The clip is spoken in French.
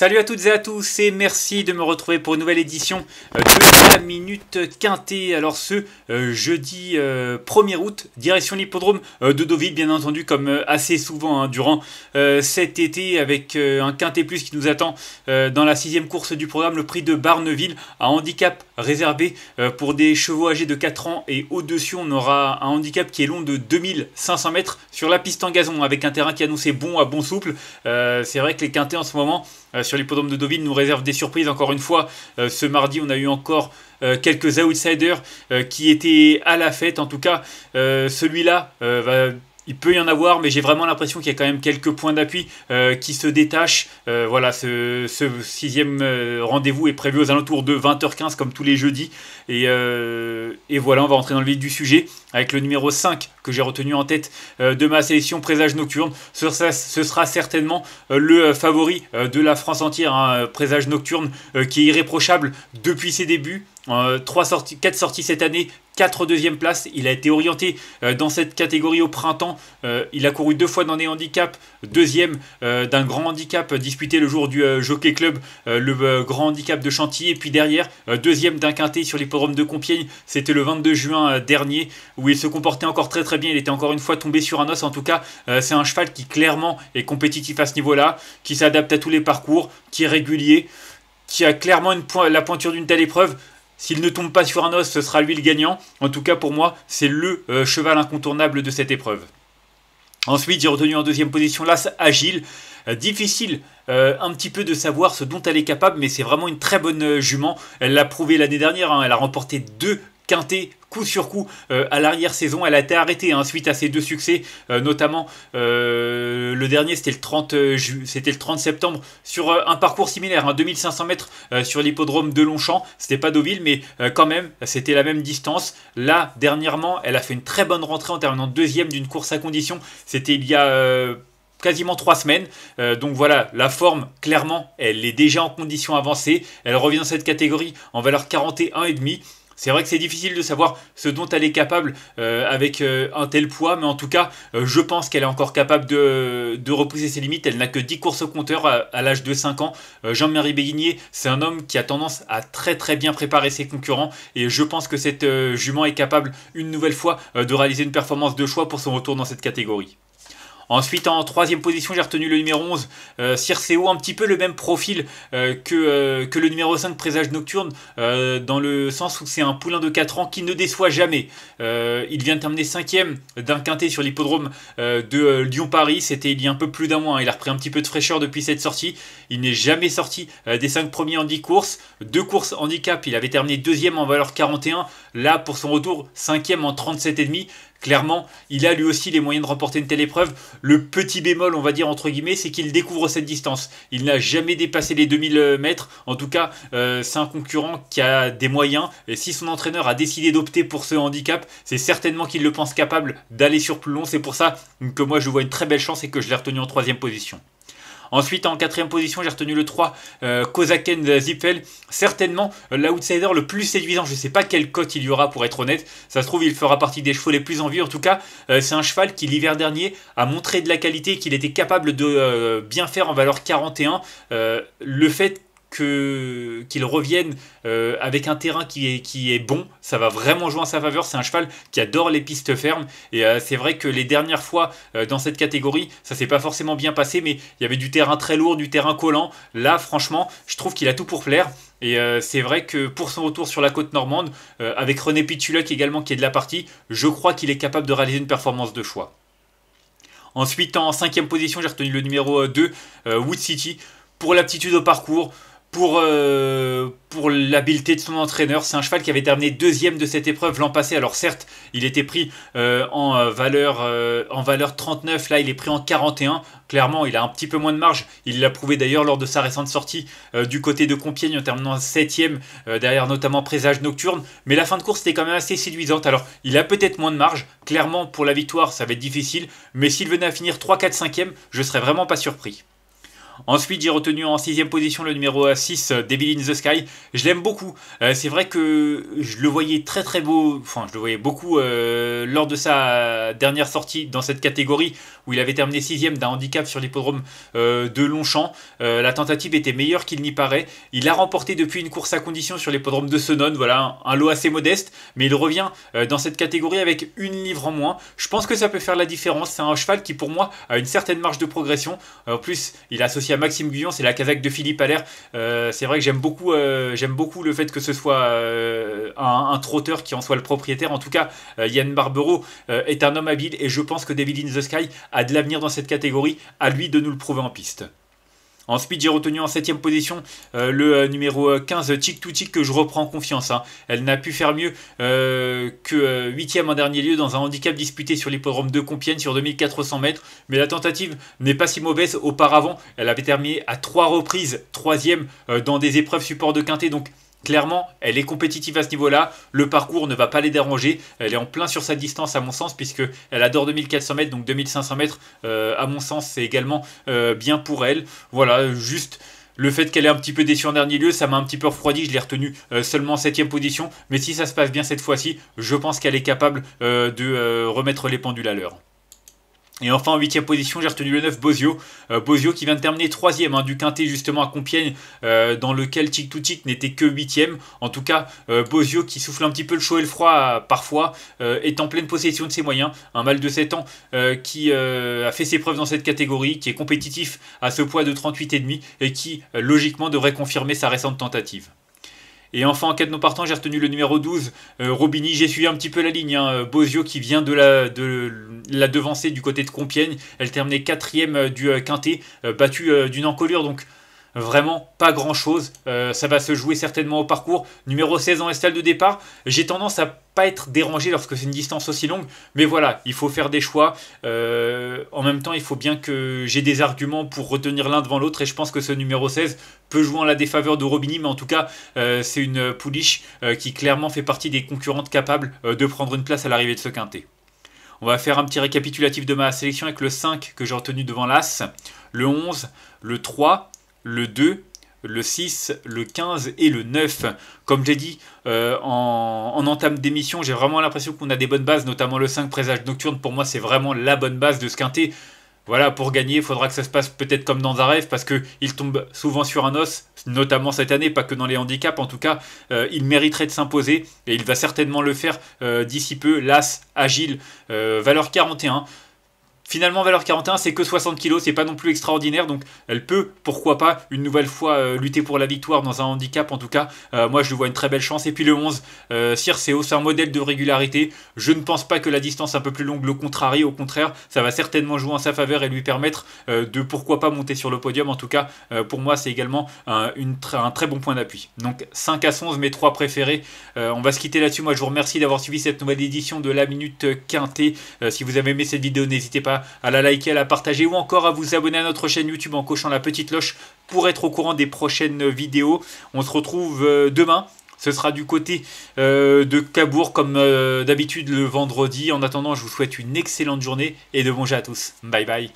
Salut à toutes et à tous et merci de me retrouver pour une nouvelle édition euh, de la Minute Quintée. Alors ce euh, jeudi 1er euh, août, direction l'hippodrome de Deauville, bien entendu, comme assez souvent hein, durant cet été, avec un Quintet Plus qui nous attend dans la sixième course du programme, le prix de Barneville, à handicap réservé pour des chevaux âgés de 4 ans et au-dessus. On aura un handicap qui est long de 2500 mètres sur la piste en gazon, avec un terrain qui annonçait bon à bon souple. C'est vrai que les quintés en ce moment sur l'hippodrome de Deauville nous réserve des surprises. Encore une fois, euh, ce mardi, on a eu encore euh, quelques outsiders euh, qui étaient à la fête. En tout cas, celui-là va il peut y en avoir, mais j'ai vraiment l'impression qu'il y a quand même quelques points d'appui euh, qui se détachent. Euh, voilà, ce, sixième euh, rendez-vous est prévu aux alentours de 20h15 comme tous les jeudis. Et, voilà, on va entrer dans le vif du sujet avec le numéro 5 que j'ai retenu en tête de ma sélection Présage Nocturne. Ce sera, certainement le favori de la France entière, un hein, Présage Nocturne, qui est irréprochable depuis ses débuts. Trois sorties, quatre sorties cette année, 4 deuxième place, Il a été orienté euh, dans cette catégorie au printemps. Euh, il a couru deux fois dans des handicaps, deuxième euh, d'un grand handicap disputé le jour du Jockey Club, le grand handicap de Chantilly, et puis derrière, deuxième d'un quintet sur l'hippodrome de Compiègne. C'était le 22 juin dernier où il se comportait encore très très bien. Il était encore une fois tombé sur un os. En tout cas, c'est un cheval qui clairement est compétitif à ce niveau-là, qui s'adapte à tous les parcours, qui est régulier, qui a clairement la pointure d'une telle épreuve. S'il ne tombe pas sur un os, ce sera lui le gagnant. En tout cas, pour moi, c'est le euh, cheval incontournable de cette épreuve. Ensuite, j'ai retenu en deuxième position l'As Agile. Euh, difficile euh, un petit peu de savoir ce dont elle est capable, mais c'est vraiment une très bonne jument. Elle l'a prouvé l'année dernière, hein. elle a remporté deux quinté coup sur coup euh, à l'arrière-saison. Elle a été arrêtée ensuite hein, suite à ses deux succès, euh, notamment euh, le dernier, c'était le, 30 c'était le 30 septembre, sur un parcours similaire, 2500 hein, mètres sur l'hippodrome de Longchamp. C'était pas Deauville, mais quand même, c'était la même distance. Là, dernièrement, elle a fait une très bonne rentrée en terminant deuxième d'une course à condition. C'était il y a quasiment trois semaines. donc voilà, la forme, clairement, elle est déjà en condition avancée. Elle revient dans cette catégorie en valeur 41,5. C'est vrai que c'est difficile de savoir ce dont elle est capable euh, avec euh, un tel poids, mais en tout cas, euh, je pense qu'elle est encore capable de, de, repousser ses limites. Elle n'a que 10 courses au compteur à, l'âge de 5 ans. Jean-Marie Béguinier, c'est un homme qui a tendance à très très bien préparer ses concurrents, et je pense que cette jument est capable une nouvelle fois de réaliser une performance de choix pour son retour dans cette catégorie. Ensuite, en troisième position, j'ai retenu le numéro 11, euh, Circeo, un petit peu le même profil euh, que, euh, que le numéro 5, Présage Nocturne, dans le sens où c'est un poulain de 4 ans qui ne déçoit jamais. il vient de terminer cinquième d'un quintet sur l'hippodrome de Lyon-Paris, c'était il y a un peu plus d'un mois, hein. il a repris un petit peu de fraîcheur depuis cette sortie, il n'est jamais sorti des 5 premiers en 10 courses, deux courses handicap, il avait terminé deuxième en valeur 41, là pour son retour, cinquième en 37,5, Clairement, il a lui aussi les moyens de remporter une telle épreuve. Le petit bémol, on va dire entre guillemets, c'est qu'il découvre cette distance. Il n'a jamais dépassé les 2000 euh, mètres. En tout cas, euh, c'est un concurrent qui a des moyens. Et si son entraîneur a décidé d'opter pour ce handicap, c'est certainement qu'il le pense capable d'aller sur plus long. C'est pour ça que moi, je vois une très belle chance et que je l'ai retenu en troisième position. Ensuite, en quatrième position, j'ai retenu le 3, euh, Kozaken Zippel. Certainement euh, l'outsider le plus séduisant. Je ne sais pas quelle cote il y aura pour être honnête. Ça se trouve, il fera partie des chevaux les plus en vue. En tout cas, euh, c'est un cheval qui l'hiver dernier a montré de la qualité qu'il était capable de euh, bien faire en valeur 41. le fait que qu'il revienne euh, avec un terrain qui est, bon, ça va vraiment jouer en sa faveur. C'est un cheval qui adore les pistes fermes. Et euh, c'est vrai que les dernières fois euh, dans cette catégorie, ça s'est pas forcément bien passé, mais il y avait du terrain très lourd, du terrain collant. Là, franchement, je trouve qu'il a tout pour plaire. Et c'est vrai que pour son retour sur la côte normande, avec René qui également qui est de la partie, je crois qu'il est capable de réaliser une performance de choix. Ensuite, en cinquième position, j'ai retenu le numéro 2, Wood City. Pour l'aptitude au parcours, pour, euh, pour l'habileté de son entraîneur. C'est un cheval qui avait terminé deuxième de cette épreuve l'an passé. Alors certes, il était pris euh, euh, en, valeur, en valeur 39, là il est pris en 41. Clairement, il a un petit peu moins de marge. Il l'a prouvé d'ailleurs lors de sa récente sortie du côté de Compiègne en terminant septième, derrière notamment Présage Nocturne. Mais la fin de course était quand même assez séduisante. Alors il a peut-être moins de marge. Clairement, pour la victoire, ça va être difficile. Mais s'il venait à finir 3, 4, 5e, je serais vraiment pas surpris. Ensuite, j'ai retenu en sixième position le numéro 6, euh, Devil in the Sky. Je l'aime beaucoup. Euh, c'est vrai que je le voyais très très beau, enfin je le voyais beaucoup euh, lors de sa dernière sortie dans cette catégorie où il avait terminé sixième d'un handicap sur l'hippodrome de Longchamp. la tentative était meilleure qu'il n'y paraît. Il a remporté depuis une course à condition sur l'hippodrome de Sonone, voilà un, lot assez modeste, mais il revient dans cette catégorie avec une livre en moins. Je pense que ça peut faire la différence. C'est un cheval qui pour moi a une certaine marge de progression. En plus, il a associé à Maxime Guyon, c'est la casaque de Philippe Allaire. Euh, c'est vrai que j'aime beaucoup, euh, j'aime beaucoup le fait que ce soit euh, un, trotteur qui en soit le propriétaire. En tout cas, Yann Barbero est un homme habile et je pense que David in the Sky a de l'avenir dans cette catégorie. À lui de nous le prouver en piste. Ensuite, j'ai retenu en 7 position euh, le euh, numéro 15, euh, Tic to Tic, que je reprends confiance. Hein. Elle n'a pu faire mieux que 8ème en dernier lieu dans un handicap disputé sur l'hippodrome de Compiègne sur 2400 mètres. Mais la tentative n'est pas si mauvaise. Auparavant, elle avait terminé à 3 reprises, 3ème dans des épreuves support de quintet. Donc, Clairement, elle est compétitive à ce niveau-là. Le parcours ne va pas les déranger. Elle est en plein sur sa distance, à mon sens, puisque elle adore 2400 mètres, donc 2500 mètres, euh, à mon sens, c'est également euh, bien pour elle. Voilà, juste. Le fait qu'elle est un petit peu déçue en dernier lieu, ça m'a un petit peu refroidi. Je l'ai retenue euh, seulement en 7 position. Mais si ça se passe bien cette fois-ci, je pense qu'elle est capable de remettre les pendules à l'heure. Et enfin, en huitième position, j'ai retenu le 9 Bozio. Euh, Bozio qui vient de terminer troisième hein, du quintet justement à Compiègne, euh, dans lequel Tic to n'était que huitième. En tout cas, euh, Bozio qui souffle un petit peu le chaud et le froid parfois, est en pleine possession de ses moyens. Un mal de 7 ans qui a fait ses preuves dans cette catégorie, qui est compétitif à ce poids de 38,5 et qui logiquement devrait confirmer sa récente tentative. Et enfin, en cas de non partant, j'ai retenu le numéro 12, euh, Robini. J'ai suivi un petit peu la ligne. Bosio hein. euh, Bozio qui vient de la, de la devancer du côté de Compiègne. Elle terminait quatrième euh, du quintet, battue d'une encolure. Donc, Vraiment pas grand chose. Euh, ça va se jouer certainement au parcours. Numéro 16 en estal de départ. J'ai tendance à pas être dérangé lorsque c'est une distance aussi longue. Mais voilà, il faut faire des choix. Euh, en même temps, il faut bien que j'ai des arguments pour retenir l'un devant l'autre. Et je pense que ce numéro 16 peut jouer en la défaveur de Robini. Mais en tout cas, euh, c'est une pouliche qui clairement fait partie des concurrentes capables de prendre une place à l'arrivée de ce quintet. On va faire un petit récapitulatif de ma sélection avec le 5 que j'ai retenu devant l'As, le 11, le 3, le 2, le 6, le 15 et le 9. Comme j'ai dit euh, en, entame d'émission, j'ai vraiment l'impression qu'on a des bonnes bases, notamment le 5 présage nocturne. Pour moi, c'est vraiment la bonne base de ce quintet. Voilà, pour gagner, il faudra que ça se passe peut-être comme dans un rêve, parce qu'il tombe souvent sur un os, notamment cette année, pas que dans les handicaps. En tout cas, euh, il mériterait de s'imposer, et il va certainement le faire euh, d'ici peu. L'As, agile, valeur 41. Finalement, valeur 41, c'est que 60 kg, c'est pas non plus extraordinaire, donc elle peut, pourquoi pas, une nouvelle fois euh, lutter pour la victoire dans un handicap. En tout cas, euh, moi je lui vois une très belle chance. Et puis le 11, euh, c'est c'est un modèle de régularité. Je ne pense pas que la distance un peu plus longue le contrarie, au contraire, ça va certainement jouer en sa faveur et lui permettre euh, de pourquoi pas monter sur le podium. En tout cas, pour moi, c'est également un, un, très bon point d'appui. Donc 5 à 11, mes trois préférés. on va se quitter là-dessus. Moi je vous remercie d'avoir suivi cette nouvelle édition de la Minute Quintée. si vous avez aimé cette vidéo, n'hésitez pas à, la liker, à la partager ou encore à vous abonner à notre chaîne YouTube en cochant la petite cloche pour être au courant des prochaines vidéos. On se retrouve euh, demain. Ce sera du côté euh, de Cabourg comme euh, d'habitude le vendredi. En attendant, je vous souhaite une excellente journée et de bons jeu à tous. Bye bye.